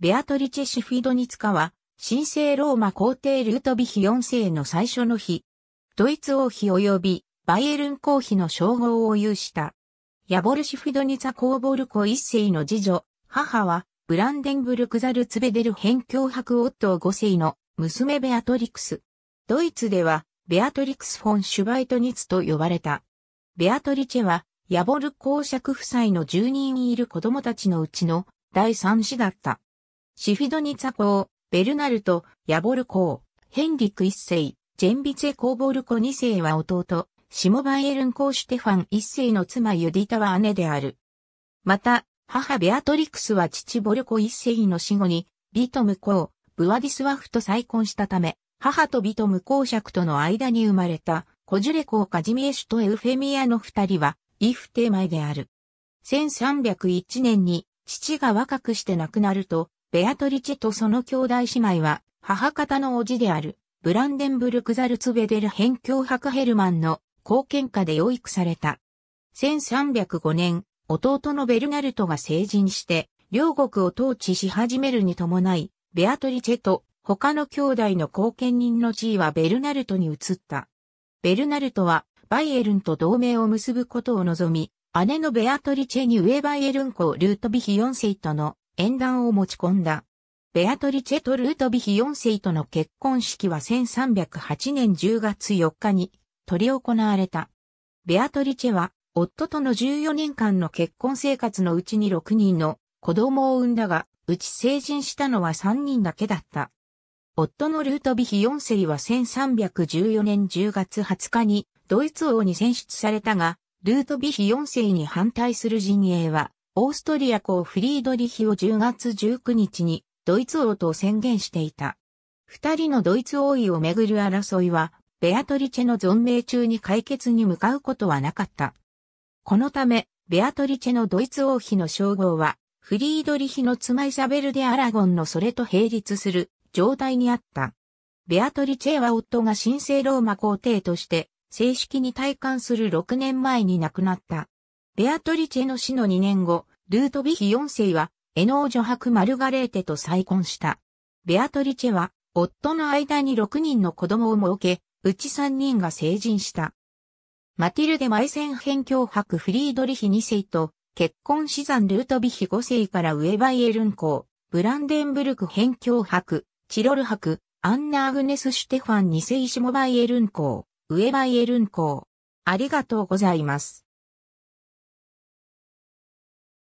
ベアトリチェ・シュフィドニツカは、神聖ローマ皇帝ルートビヒ4世の最初の日、ドイツ王妃及びバイエルン公妃の称号を有した。ヤボルシフィドニツァ・コーボルコ一世の次女、母は、ブランデンブルクザルツベデル辺境博オット5世の娘ベアトリクス。ドイツでは、ベアトリクス・フォン・シュバイトニツと呼ばれた。ベアトリチェは、ヤボル公爵夫妻の10人いる子供たちのうちの第3子だった。シフィドニツァ公、ベルナルト、ヤボル公、ヘンリク一世、ジェンビツェ・コーボルコ二世は弟、シモバイエルン公シュテファン一世の妻ユディタは姉である。また、母ベアトリクスは父ボルコ一世の死後に、ビトム公、ブワディスワフと再婚したため、母とビトム公爵との間に生まれた、コジュレ公カジミエシュとエウフェミアの二人は、イフテーマイである。1301年に、父が若くして亡くなると、ベアトリチェとその兄弟姉妹は、母方の叔父である、ブランデンブルクザルツベデル辺境博ヘルマンの貢献下で養育された。1305年、弟のベルナルトが成人して、両国を統治し始めるに伴い、ベアトリチェと他の兄弟の後見人の地位はベルナルトに移った。ベルナルトはバイエルンと同盟を結ぶことを望み、姉のベアトリチェに上バイエルン公ルートビヒ4世との演壇を持ち込んだ。ベアトリチェとルートビヒヨンセイとの結婚式は1308年10月4日に取り行われた。ベアトリチェは夫との14年間の結婚生活のうちに6人の子供を産んだが、うち成人したのは3人だけだった。夫のルートビヒ4世は1314年10月20日にドイツ王に選出されたが、ルートビヒ4世に反対する陣営はオーストリア公フリードリヒを10月19日にドイツ王と宣言していた。二人のドイツ王位をめぐる争いは、ベアトリチェの存命中に解決に向かうことはなかった。このため、ベアトリチェのドイツ王妃の称号は、フリードリヒの妻イサベルでアラゴンのそれと並立する状態にあった。ベアトリチェは夫が神聖ローマ皇帝として正式に退官する6年前に亡くなった。ベアトリチェの死の2年後、ルートヴィヒ4世は、エノーョ博マルガレーテと再婚した。ベアトリチェは、夫の間に6人の子供を設け、うち3人が成人した。マティルデ・マイセンヘン教博フリードリヒ2世と、結婚死産ルートヴィヒ5世からウェバイエルン公、ブランデンブルク辺教博、チロル博、アンナ・アグネス・シュテファン2世シモバイエルン公、ウェバイエルン公。ありがとうございます。